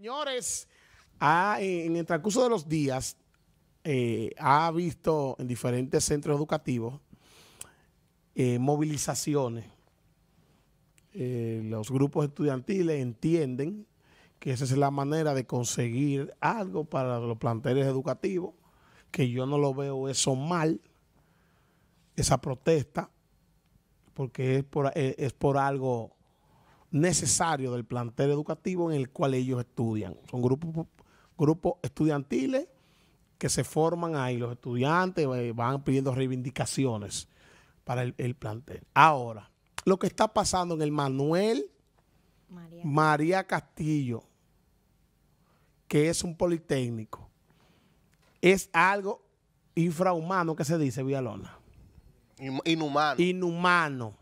Señores, eh, en el transcurso de los días eh, ha visto en diferentes centros educativos eh, movilizaciones. los grupos estudiantiles entienden que esa es la manera de conseguir algo para los planteles educativos, que yo no lo veo eso mal, esa protesta, porque es es por algo necesario del plantel educativo en el cual ellos estudian. Son grupos, grupos estudiantiles que se forman ahí. Los estudiantes eh, van pidiendo reivindicaciones para el, plantel. Ahora, lo que está pasando en el Manuel María. Castillo, que es un politécnico, es algo infrahumano que se dice, Villalona. Inhumano. Inhumano.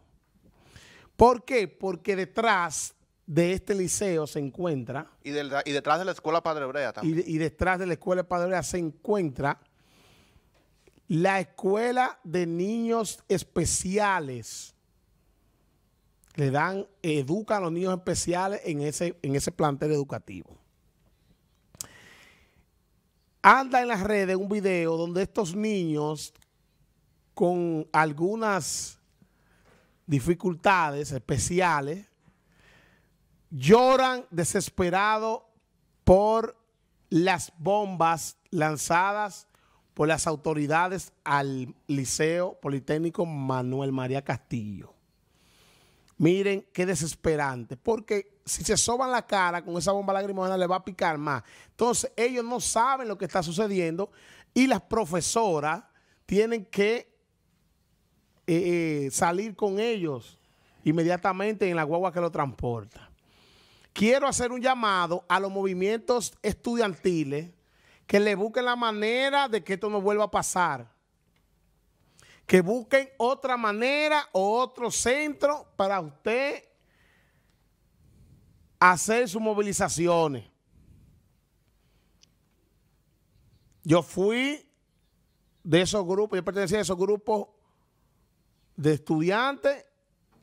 ¿Por qué? Porque detrás de este liceo se encuentra... Y, detrás de la Escuela Padre Hebrea también. Y, detrás de la Escuela Padre Hebrea se encuentra la Escuela de Niños Especiales. Le dan, educa a los niños especiales en ese, en ese plantel educativo. Anda en las redes un video donde estos niños con algunas dificultades especiales, lloran desesperado por las bombas lanzadas por las autoridades al Liceo Politécnico Manuel María Castillo. Miren qué desesperante, porque si se soban la cara con esa bomba lagrimógena le va a picar más. Entonces ellos no saben lo que está sucediendo y las profesoras tienen que eh, eh, salir con ellos inmediatamente en la guagua que lo transporta. Quiero hacer un llamado a los movimientos estudiantiles que le busquen la manera de que esto no vuelva a pasar. Que busquen otra manera o otro centro para usted hacer sus movilizaciones. Yo fui de esos grupos, yo pertenecía a esos grupos de estudiante,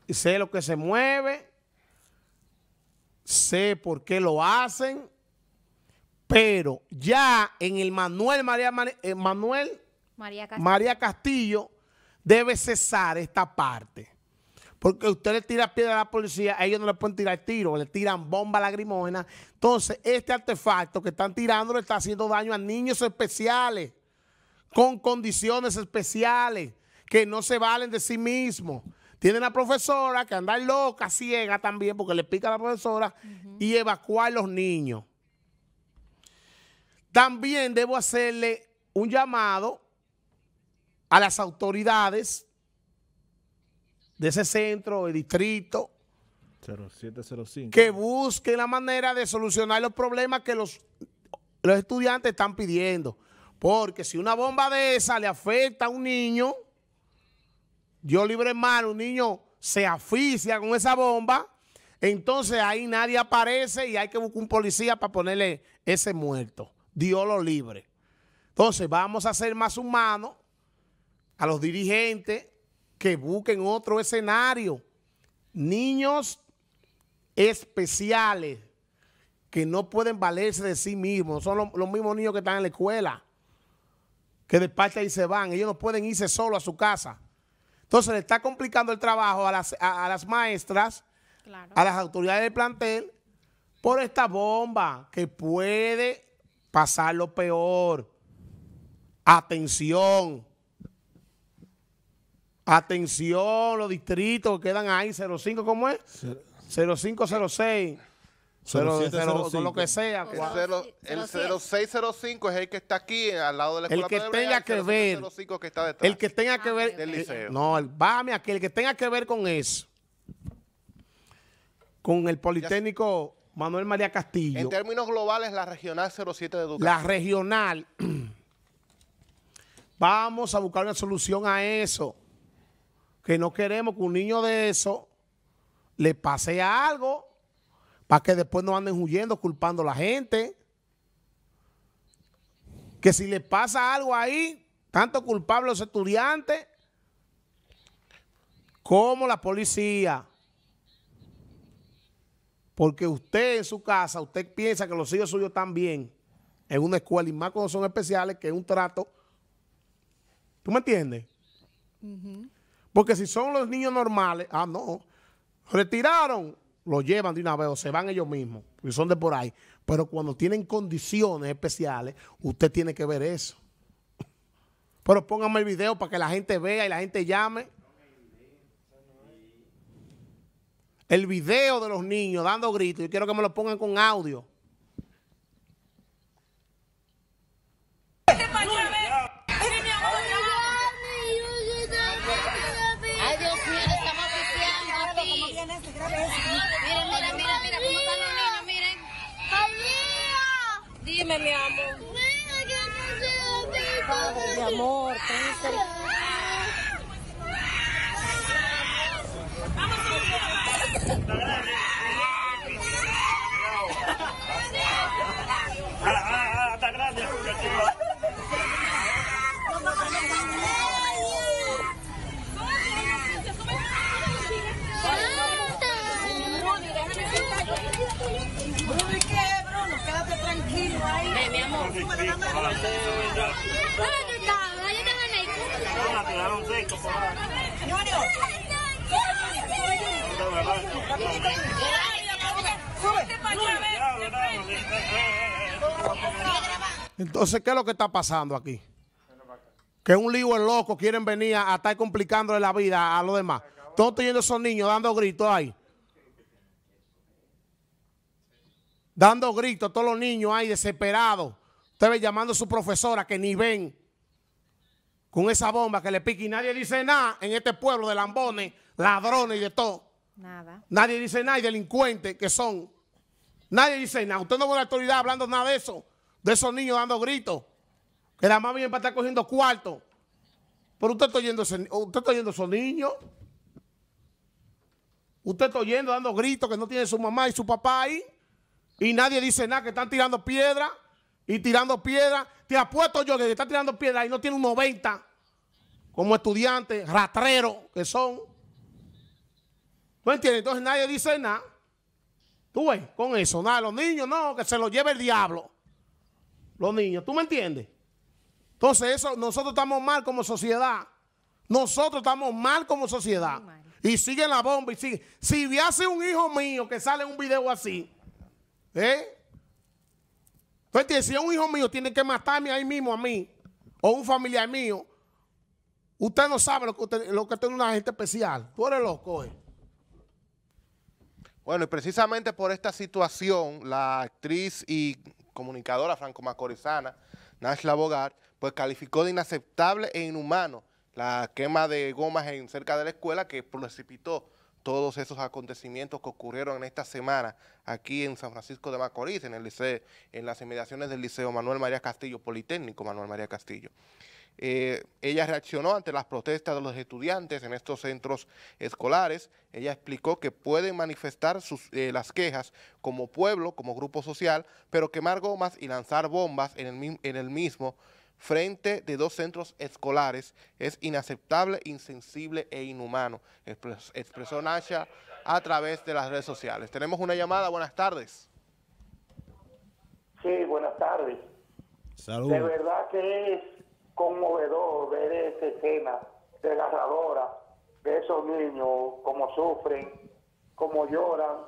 sé lo que se mueve, sé por qué lo hacen, pero ya en el Manuel María, eh, Manuel María Castillo. Castillo debe cesar esta parte. Porque usted le tira piedra a la policía, ellos no le pueden tirar tiro, le tiran bomba lagrimógena. Entonces, este artefacto que están tirando le está haciendo daño a niños especiales, con condiciones especiales que no se valen de sí mismos. Tienen a profesora que anda loca, ciega también, porque le pica a la profesora, y evacuar los niños. También debo hacerle un llamado a las autoridades de ese centro, el distrito, que busquen la manera de solucionar los problemas que los, los estudiantes están pidiendo. Porque si una bomba de esa le afecta a un niño, Dios libre hermano, un niño se asfixia con esa bomba, entonces ahí nadie aparece y hay que buscar un policía para ponerle ese muerto. Dios lo libre. Entonces vamos a ser más humanos a los dirigentes que busquen otro escenario. Niños especiales que no pueden valerse de sí mismos. Son los mismos niños que están en la escuela, que de parte ahí se van. Ellos no pueden irse solo a su casa. Entonces le está complicando el trabajo a las, maestras, a las autoridades del plantel, por esta bomba que puede pasar lo peor. Atención. Atención, los distritos quedan ahí, 05, ¿cómo es? 0506 pero lo que sea. El, 0605 es el que está aquí al lado de la El que tenga que ver. el que tenga ah, que ver. Eh, Del liceo. No, el que tenga que ver con eso. Con el Politécnico Manuel María Castillo. En términos globales, la regional 07 de Educación. La regional. Vamos a buscar una solución a eso. Que no queremos que un niño de eso le pase algo a que después no anden huyendo culpando a la gente. Que si le pasa algo ahí, tanto culpables los estudiantes como la policía. Porque usted en su casa, usted piensa que los hijos suyos están bien en una escuela y más cuando son especiales, que es un trato. ¿Tú me entiendes? Porque si son los niños normales, ah, no, retiraron lo llevan de una vez o se van ellos mismos, Y son de por ahí. Pero cuando tienen condiciones especiales, usted tiene que ver eso. Pero pónganme el video para que la gente vea y la gente llame. El video de los niños dando gritos, yo quiero que me lo pongan con audio. amor, Entonces, ¿qué es lo que está pasando aquí? Que un lío es loco, quieren venir a, estar complicándole la vida a los demás. Todos teniendo esos niños dando gritos ahí. Dando gritos, todos los niños ahí desesperados. Ustedes llamando a su profesora que ni ven con esa bomba que le pica y nadie dice nada en este pueblo de lambones, ladrones y de todo. Nada. Nadie dice nada y delincuentes que son. Nadie dice nada. Usted no ve a la autoridad hablando nada de eso de esos niños dando gritos. Que la mamá viene para estar cogiendo cuarto. Pero usted está oyendo, usted está oyendo esos niños. Usted está oyendo, dando gritos que no tiene su mamá y su papá ahí. Y nadie dice nada, que están tirando piedra y tirando piedra. Te apuesto yo que están tirando piedra y no tiene un 90 como estudiantes, rastreros que son. ¿No entiendes? Entonces nadie dice nada. Tú ves, con eso, nada, los niños no, que se los lleve el diablo los niños. ¿Tú me entiendes? Entonces, eso, nosotros estamos mal como sociedad. Nosotros estamos mal como sociedad. Y sigue la bomba y sigue. Si hace un hijo mío que sale un video así, ¿eh? si un hijo mío tiene que matarme ahí mismo a mí, o un familiar mío, usted no sabe lo que, lo que tiene una gente especial. Tú eres loco, ¿eh? Bueno, y precisamente por esta situación, la actriz y comunicadora franco-macorizana, Nash Bogart, pues calificó de inaceptable e inhumano la quema de gomas en cerca de la escuela que precipitó todos esos acontecimientos que ocurrieron en esta semana aquí en San Francisco de Macorís, en el liceo, en las inmediaciones del Liceo Manuel María Castillo, Politécnico Manuel María Castillo. Eh, ella reaccionó ante las protestas de los estudiantes en estos centros escolares. Ella explicó que pueden manifestar sus, eh, las quejas como pueblo, como grupo social, pero quemar gomas y lanzar bombas en el, en el mismo frente de dos centros escolares es inaceptable, insensible e inhumano, expresó Nasha a través de las redes sociales. Tenemos una llamada, buenas tardes. Sí, buenas tardes. De verdad que es conmovedor ver esa escena desgarradora de esos niños, como sufren, como lloran.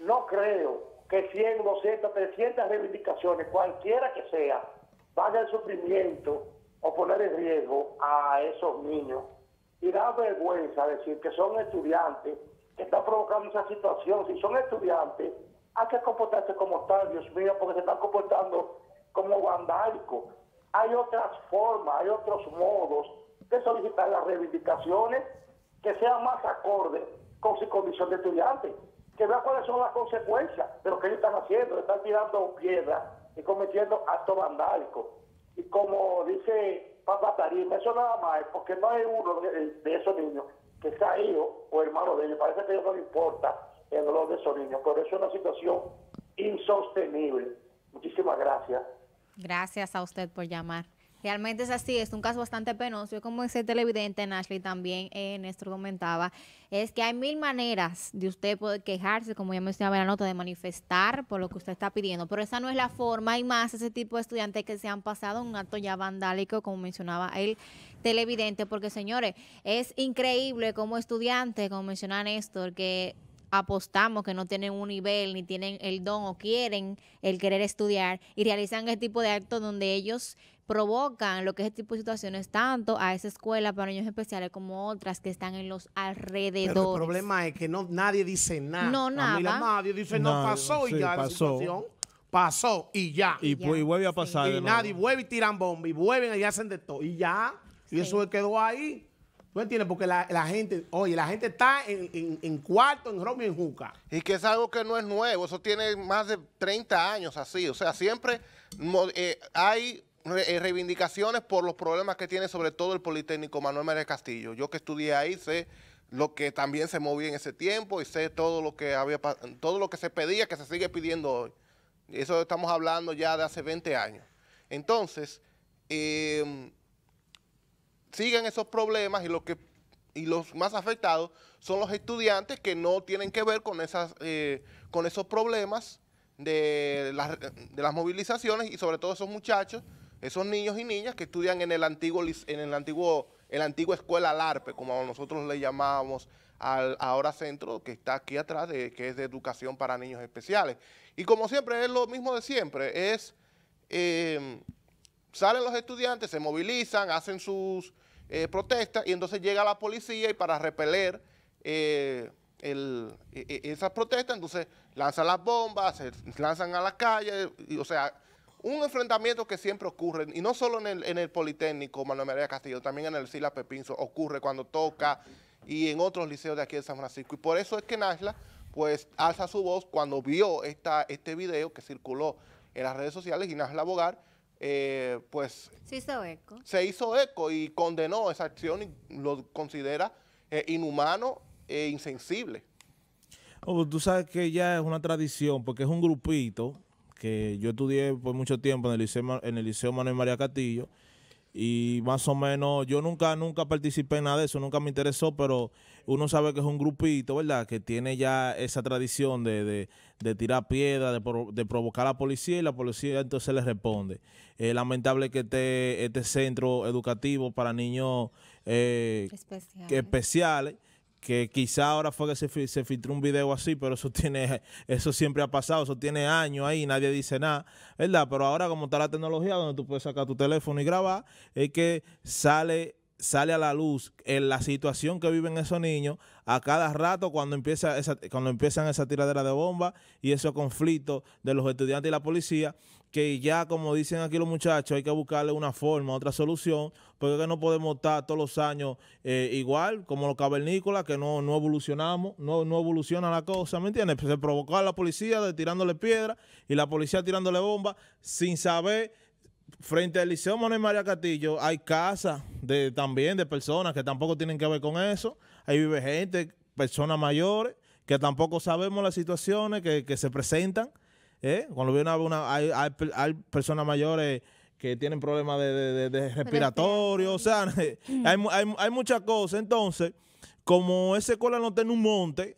No creo que 100, 200, 300 reivindicaciones, cualquiera que sea, vayan al sufrimiento o poner en riesgo a esos niños. Y da vergüenza decir que son estudiantes que están provocando esa situación. Si son estudiantes, hay que comportarse como tal, Dios mío, porque se están comportando como vandálicos hay otras formas, hay otros modos de solicitar las reivindicaciones que sean más acordes con su condición de estudiante, que vean cuáles son las consecuencias de lo que ellos están haciendo, están tirando piedras y cometiendo actos vandálicos. Y como dice Papá Tarima, eso nada más es porque no hay uno de, esos niños que sea hijo o hermano de ellos, parece que ellos no les importa el dolor de esos niños, pero eso es una situación insostenible. Muchísimas gracias. Gracias a usted por llamar. Realmente es así, es un caso bastante penoso. como ese televidente, Nashley, también eh, Néstor comentaba, es que hay mil maneras de usted poder quejarse, como ya mencionaba en la nota, de manifestar por lo que usted está pidiendo. Pero esa no es la forma. Hay más ese tipo de estudiantes que se han pasado un acto ya vandálico, como mencionaba el televidente. Porque, señores, es increíble como estudiante, como menciona Néstor, que apostamos que no tienen un nivel, ni tienen el don o quieren el querer estudiar y realizan este tipo de actos donde ellos provocan lo que es este tipo de situaciones tanto a esa escuela para niños especiales como otras que están en los alrededores. el problema es que no nadie dice nada. No, nada. nadie dice, no, pasó y ya pasó. pasó y ya. Y, vuelve a pasar. Y nadie vuelve y tiran bomba y vuelven y hacen de todo y ya. Y eso quedó ahí. ¿Tú entiendes? Porque la, gente, oye, la gente está en, cuarto, en Romeo y en Juca. Y que es algo que no es nuevo, eso tiene más de 30 años así. O sea, siempre eh, hay eh, reivindicaciones por los problemas que tiene sobre todo el Politécnico Manuel María Castillo. Yo que estudié ahí sé lo que también se movía en ese tiempo y sé todo lo que había todo lo que se pedía que se sigue pidiendo hoy. Eso estamos hablando ya de hace 20 años. Entonces, eh, siguen esos problemas y los que los más afectados son los estudiantes que no tienen que ver con esas eh, con esos problemas de las, movilizaciones y sobre todo esos muchachos, esos niños y niñas que estudian en el antiguo en el antiguo la antigua escuela LARPE, como nosotros le llamábamos al ahora centro que está aquí atrás, de, que es de educación para niños especiales. Y como siempre, es lo mismo de siempre, es eh, Salen los estudiantes, se movilizan, hacen sus eh, protestas y entonces llega la policía y para repeler eh, e, e, esas protestas, entonces lanzan las bombas, se lanzan a la calle, o sea, un enfrentamiento que siempre ocurre, y no solo en el, Politécnico Manuel María Castillo, también en el Sila Pepinzo, ocurre cuando toca y en otros liceos de aquí de San Francisco. Y por eso es que Nasla, pues, alza su voz cuando vio esta, este video que circuló en las redes sociales y Nashla Bogar eh, pues... Se hizo eco. Se hizo eco y condenó esa acción y lo considera eh, inhumano e insensible. Oh, tú sabes que ya es una tradición, porque es un grupito que yo estudié por mucho tiempo en el Liceo, en el Liceo Manuel María Castillo, y más o menos yo nunca nunca participé en nada de eso, nunca me interesó, pero uno sabe que es un grupito, ¿verdad? Que tiene ya esa tradición de, de, tirar piedra, de, provocar a la policía y la policía entonces le responde. Es lamentable que este, este centro educativo para niños eh, especiales que quizá ahora fue que se, se, filtró un video así, pero eso tiene, eso siempre ha pasado, eso tiene años ahí, nadie dice nada, ¿verdad? Pero ahora como está la tecnología donde tú puedes sacar tu teléfono y grabar, es que sale sale a la luz en la situación que viven esos niños a cada rato cuando, empieza cuando empiezan esa tiradera de bomba y esos conflictos de los estudiantes y la policía que ya, como dicen aquí los muchachos, hay que buscarle una forma, otra solución, porque no podemos estar todos los años eh, igual, como los cavernícolas, que no, no evolucionamos, no, no evoluciona la cosa, ¿me entiendes? Pues se provocó a la policía de tirándole piedra y la policía tirándole bomba sin saber frente al Liceo Manuel María Castillo hay casas de, también de personas que tampoco tienen que ver con eso. Ahí vive gente, personas mayores, que tampoco sabemos las situaciones que, que se presentan. ¿Eh? Cuando viene hay, personas mayores que tienen problemas de, respiratorio, o sea, hay, muchas cosas. Entonces, como esa escuela no tiene un monte,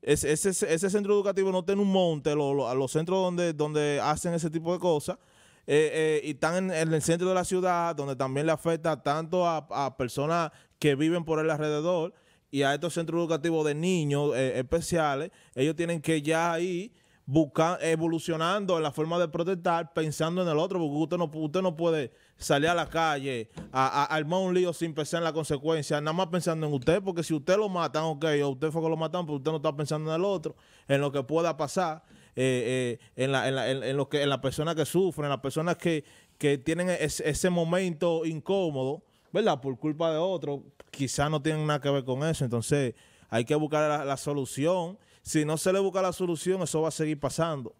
ese, centro educativo no tiene un monte, los centros donde, hacen ese tipo de cosas, eh, eh, y están en, el centro de la ciudad, donde también le afecta tanto a, personas que viven por el alrededor, y a estos centros educativos de niños especiales, ellos tienen que ya ahí busca, evolucionando en la forma de protestar, pensando en el otro, porque usted no, usted no puede salir a la calle a, armar un lío sin pensar en la consecuencia, nada más pensando en usted, porque si usted lo matan, ok, o usted fue que lo matan, pero usted no está pensando en el otro, en lo que pueda pasar. Eh, eh, en, la, en, lo que, en la persona que sufre, en las personas que, que tienen ese momento incómodo, ¿verdad? Por culpa de otro, quizás no tienen nada que ver con eso. Entonces, hay que buscar la solución si no se le busca la solución, eso va a seguir pasando.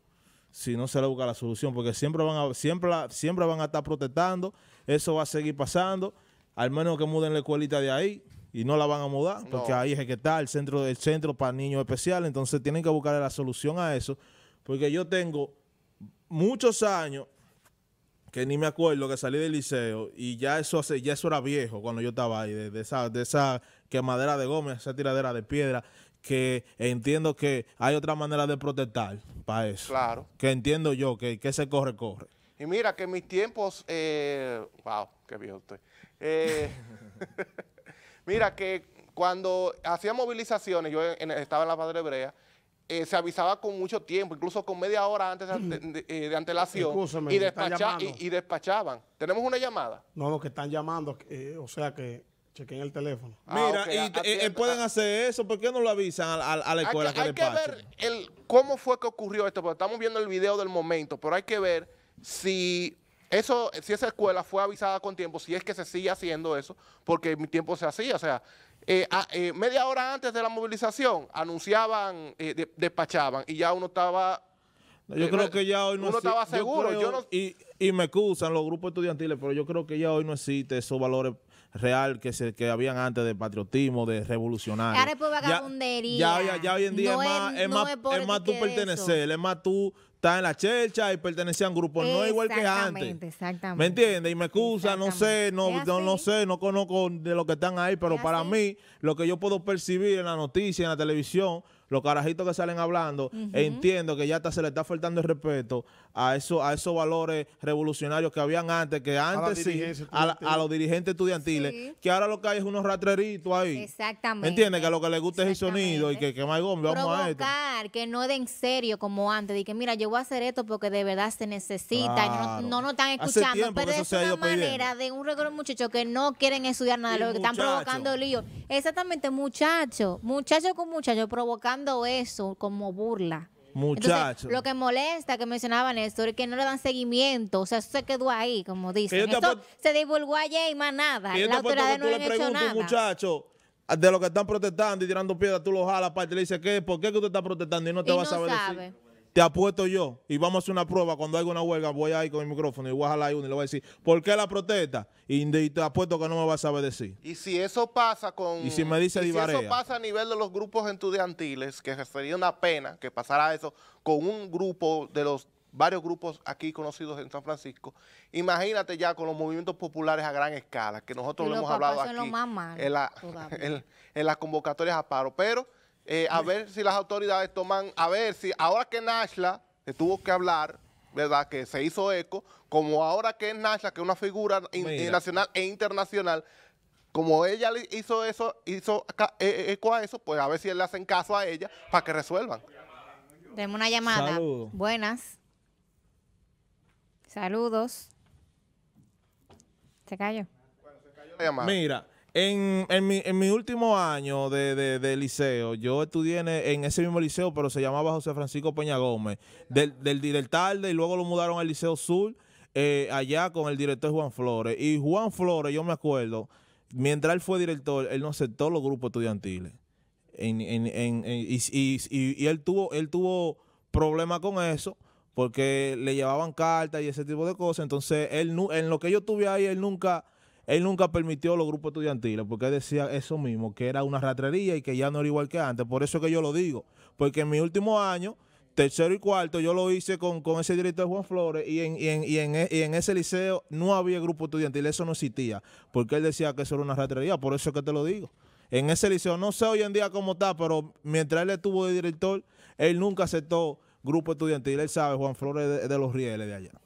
Si no se le busca la solución, porque siempre van a, siempre, siempre van a estar protestando, eso va a seguir pasando, al menos que muden la escuelita de ahí y no la van a mudar, porque ahí es que está el centro, centro para niños especiales, entonces tienen que buscar la solución a eso, porque yo tengo muchos años que ni me acuerdo que salí del liceo y ya eso hace, ya eso era viejo cuando yo estaba ahí, de, de esa, de esa quemadera de gómez, esa tiradera de piedra, que entiendo que hay otra manera de protestar para eso. Claro. Que entiendo yo, que, que se corre, corre. Y mira que en mis tiempos, eh, wow, qué viejo usted. Eh, mira que cuando hacía movilizaciones, yo estaba en la Padre Hebrea, eh, se avisaba con mucho tiempo, incluso con media hora antes de, de, eh, antelación. y, y, despachaban. ¿Tenemos una llamada? No, los que están llamando, o sea que Chequen el teléfono. Ah, Mira, y ah, eh, ah, pueden hacer eso, ¿por qué no lo avisan a, a, la escuela? Hay que, hay que ver el, cómo fue que ocurrió esto, porque estamos viendo el video del momento, pero hay que ver si eso, si esa escuela fue avisada con tiempo, si es que se sigue haciendo eso, porque mi tiempo se hacía, o sea, eh, eh, media hora antes de la movilización anunciaban, despachaban y ya uno estaba yo creo que ya hoy no Uno estaba seguro. y, y, me excusan los grupos estudiantiles, pero yo creo que ya hoy no existe esos valores real que se que habían antes de patriotismo, de revolucionario. ya, hoy en día es, más, es, más, tú pertenecer, es más tú estar en la chercha y pertenecer a un grupo, no igual que antes. Exactamente. ¿Me entiende Y me excusa, no sé, no, no, sé, no conozco de lo que están ahí, pero para mí, lo que yo puedo percibir en la noticia, en la televisión, los carajitos que salen hablando, entiendo que ya hasta se le está faltando el respeto a, eso, a esos valores revolucionarios que habían antes, que antes a sí, a, los dirigentes estudiantiles, que ahora lo que hay es unos ratreritos ahí. Exactamente. ¿Entiendes? Que lo que le gusta es el sonido y que, que más vamos a esto. que no den serio como antes, y que mira, yo voy a hacer esto porque de verdad se necesita, no, no nos están escuchando, pero es una manera de un regalo muchacho que no quieren estudiar nada, lo que están provocando lío. Exactamente, muchacho, muchachos con muchachos, provocando eso como burla. Muchachos. Lo que molesta que mencionaban Néstor es que no le dan seguimiento. O sea, se quedó ahí, como dice se divulgó ayer y más nada. La autoridad no le han Muchacho, de lo que están protestando y tirando piedras, tú lo jalas para y le dices, ¿qué? ¿por qué que usted está protestando y no te vas a saber te apuesto yo, y vamos a hacer una prueba, cuando haya una huelga voy a ir con el micrófono y voy a jalar uno y le voy a decir, ¿por qué la protesta? Y te apuesto que no me vas a saber decir. Y si eso pasa con... Y si me dice si eso pasa a nivel de los grupos estudiantiles, que sería una pena que pasara eso con un grupo de los varios grupos aquí conocidos en San Francisco. Imagínate ya con los movimientos populares a gran escala, que nosotros lo hemos hablado aquí en, en, las convocatorias a paro. Pero eh, a ver si las autoridades toman, a ver si ahora que Nashla tuvo que hablar, ¿verdad? Que se hizo eco, como ahora que Nashla, que es una figura nacional e internacional, como ella hizo eso, hizo e, e, eco a eso, pues a ver si le hacen caso a ella para que resuelvan. Demos una llamada. Buenas. Saludos. Se cayó. se Mira. En, en, mi, en mi último año de, liceo, yo estudié en, ese mismo liceo, pero se llamaba José Francisco Peña Gómez, del, del, del tarde y luego lo mudaron al Liceo Sur, eh, allá con el director Juan Flores. Y Juan Flores, yo me acuerdo, mientras él fue director, él no aceptó los grupos estudiantiles. En, en, y, y, y, y él tuvo, él tuvo problemas con eso porque le llevaban cartas y ese tipo de cosas. Entonces, él en lo que yo tuve ahí, él nunca él nunca permitió los grupos estudiantiles porque decía eso mismo, que era una ratrería y que ya no era igual que antes. Por eso que yo lo digo, porque en mi último año, tercero y cuarto, yo lo hice con, con ese director Juan Flores e, y en, ese liceo no había grupo estudiantil, eso no existía, porque él decía que eso era una ratrería, por eso que te lo digo en ese liceo. No sé hoy en día cómo está, pero mientras él estuvo de director, él nunca aceptó grupo estudiantil. Él sabe, Juan Flores de los Rieles de allá.